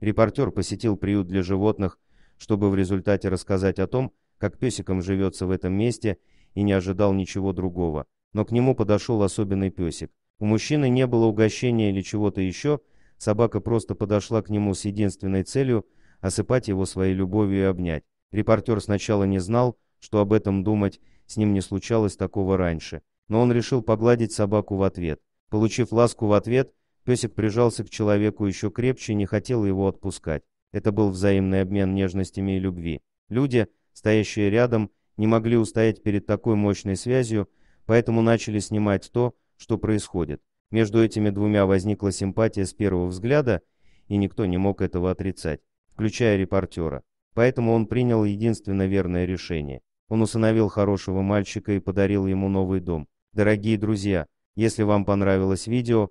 Репортер посетил приют для животных, чтобы в результате рассказать о том, как песиком живется в этом месте, и не ожидал ничего другого. Но к нему подошел особенный песик. У мужчины не было угощения или чего-то еще, собака просто подошла к нему с единственной целью – осыпать его своей любовью и обнять. Репортер сначала не знал, что об этом думать, с ним не случалось такого раньше. Но он решил погладить собаку в ответ. Получив ласку в ответ, Песик прижался к человеку еще крепче и не хотел его отпускать. Это был взаимный обмен нежностями и любви. Люди, стоящие рядом, не могли устоять перед такой мощной связью, поэтому начали снимать то, что происходит. Между этими двумя возникла симпатия с первого взгляда, и никто не мог этого отрицать, включая репортера. Поэтому он принял единственно верное решение. Он усыновил хорошего мальчика и подарил ему новый дом. Дорогие друзья, если вам понравилось видео,